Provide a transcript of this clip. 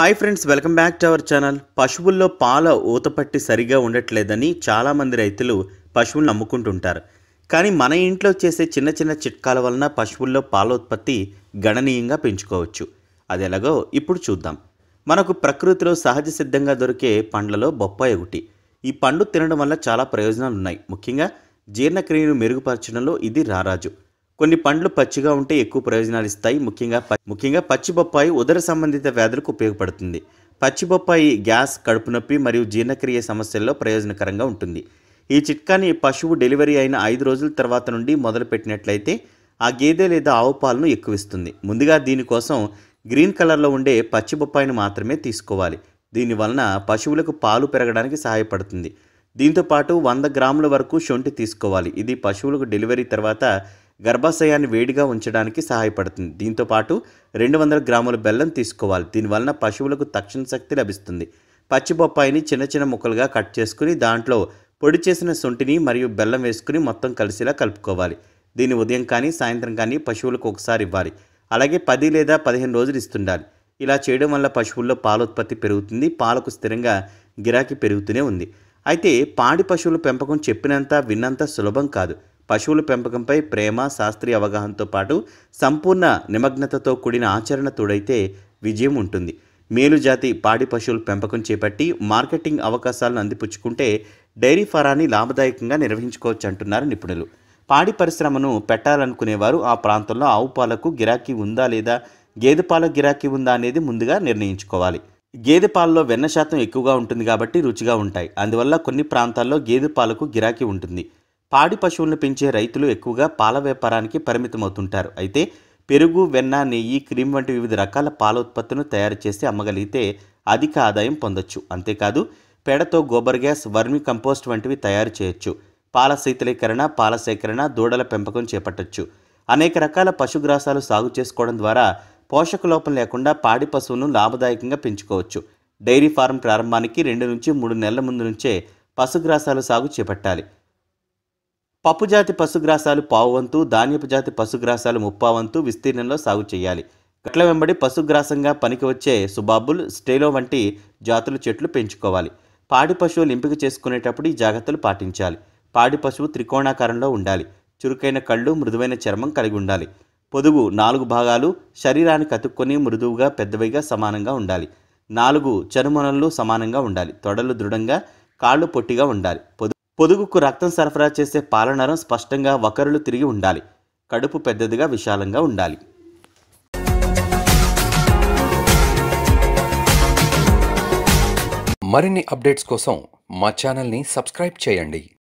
hi friends welcome back to our channel పశువుల్లో పాల ఊతపట్టి సరిగా ఉండట్లేదని చాలామంది రైతులు పశువులను నమ్ముకుంటుంటారు కానీ మన ఇంట్లో చేసే చిన్న చిన్న చిట్కాల వలన పశువుల్లో పాల ఉత్పత్తి గణనీయంగా పెంచుకోవచ్చు అది ఎలాగో ఇప్పుడు చూద్దాం మనకు ప్రకృతిలో సహజ సిద్ధంగా దొరికే పండ్లలో బొప్పాయి ఒకటి ఈ పండు తినడం వల్ల చాలా ప్రయోజనాలు ఉన్నాయి ముఖ్యంగా జీర్ణక్రియను మెరుగుపరచడంలో ఇది రారాజు కొన్ని పండ్లు పచ్చిగా ఉంటే ఎక్కువ ప్రయోజనాలు ఇస్తాయి ముఖ్యంగా ముఖ్యంగా పచ్చి బొప్పాయి ఉదర సంబంధిత వ్యాధులకు ఉపయోగపడుతుంది పచ్చి బొప్పాయి గ్యాస్ కడుపు నొప్పి మరియు జీర్ణక్రియ సమస్యల్లో ప్రయోజనకరంగా ఉంటుంది ఈ చిట్కాని పశువు డెలివరీ అయిన ఐదు రోజుల తర్వాత నుండి మొదలుపెట్టినట్లయితే ఆ గేదె లేదా ఆవు పాలను ఎక్కువ ఇస్తుంది ముందుగా దీనికోసం గ్రీన్ కలర్లో ఉండే పచ్చి బొప్పాయిని మాత్రమే తీసుకోవాలి దీనివలన పశువులకు పాలు పెరగడానికి సహాయపడుతుంది దీంతోపాటు వంద గ్రాముల వరకు శొంఠి తీసుకోవాలి ఇది పశువులకు డెలివరీ తర్వాత గర్భాశయాన్ని వేడిగా ఉంచడానికి సహాయపడుతుంది దీంతోపాటు రెండు వందల గ్రాముల బెల్లం తీసుకోవాలి దీనివలన పశువులకు తక్షణ శక్తి లభిస్తుంది పచ్చి బొప్పాయిని చిన్న చిన్న ముక్కలుగా కట్ చేసుకుని దాంట్లో పొడి చేసిన శొంఠిని మరియు బెల్లం వేసుకుని మొత్తం కలిసేలా కలుపుకోవాలి దీన్ని ఉదయం కానీ సాయంత్రం కానీ పశువులకు ఒకసారి ఇవ్వాలి అలాగే పది లేదా పదిహేను రోజులు ఇస్తుండాలి ఇలా చేయడం వల్ల పశువుల్లో పాల ఉత్పత్తి పెరుగుతుంది పాలకు స్థిరంగా గిరాకీ పెరుగుతూనే ఉంది అయితే పాడి పశువుల పెంపకం చెప్పినంత విన్నంత సులభం కాదు పశువుల పెంపకంపై ప్రేమ శాస్త్రీయ అవగాహనతో పాటు సంపూర్ణ నిమగ్నతతో కూడిన ఆచరణ తోడైతే విజయం ఉంటుంది మేలు జాతి పాడి పశువుల పెంపకం చేపట్టి మార్కెటింగ్ అవకాశాలను అందిపుచ్చుకుంటే డైరీ ఫారాన్ని లాభదాయకంగా నిర్వహించుకోవచ్చు అంటున్నారు నిపుణులు పాడి పరిశ్రమను పెట్టాలనుకునేవారు ఆ ప్రాంతంలో ఆవు పాలకు గిరాకీ ఉందా లేదా గేదె పాల గిరాకీ ఉందా అనేది ముందుగా నిర్ణయించుకోవాలి గేదె పాలలో వెన్న శాతం ఎక్కువగా ఉంటుంది కాబట్టి రుచిగా ఉంటాయి అందువల్ల కొన్ని ప్రాంతాల్లో గేదె పాలకు గిరాకీ ఉంటుంది పాడి పశువులను పెంచే రైతులు ఎక్కువగా పాల వ్యాపారానికి పరిమితమవుతుంటారు అయితే పెరుగు వెన్న నెయ్యి క్రీమ్ వంటి వివిధ రకాల పాల ఉత్పత్తులను తయారు చేసి అమ్మగలిగితే అధిక ఆదాయం పొందొచ్చు అంతేకాదు పేడతో గోబర్ గ్యాస్ వర్మి కంపోస్ట్ వంటివి తయారు చేయొచ్చు పాల శీతలీకరణ పాల సేకరణ దూడల పెంపకం చేపట్టొచ్చు అనేక రకాల పశుగ్రాసాలు సాగు చేసుకోవడం ద్వారా పోషక లోపం లేకుండా పాడి పశువును లాభదాయకంగా పెంచుకోవచ్చు డైరీ ఫారం ప్రారంభానికి రెండు నుంచి మూడు నెలల ముందు నుంచే పశుగ్రాసాలు సాగు చేపట్టాలి పప్పు జాతి పశుగ్రాసాలు పావువంతు ధాన్యపు జాతి పశుగ్రాసాలు ముప్పావంతు విస్తీర్ణంలో సాగు చేయాలి గట్ల వెంబడి పశుగ్రాసంగా పనికి వచ్చే సుబాబుల్ స్టేలో వంటి జాతుల చెట్లు పెంచుకోవాలి పాడి పశువులు ఎంపిక చేసుకునేటప్పుడు ఈ జాగ్రత్తలు పాటించాలి పాడి పశువు త్రికోణాకారంలో ఉండాలి చురుకైన కళ్ళు మృదువైన చర్మం కలిగి ఉండాలి పొదుగు నాలుగు భాగాలు శరీరానికి అతుక్కొని మృదువుగా పెద్దవిగా సమానంగా ఉండాలి నాలుగు చనుమనలు సమానంగా ఉండాలి తొడలు దృఢంగా కాళ్ళు పొట్టిగా ఉండాలి పొదు పొదుగుకు రక్తం సరఫరా చేసే పాలనరం స్పష్టంగా వకరులు తిరిగి ఉండాలి కడుపు పెద్దదిగా విశాలంగా ఉండాలి మరిన్ని అప్డేట్స్ కోసం మా ఛానల్ని సబ్స్క్రైబ్ చేయండి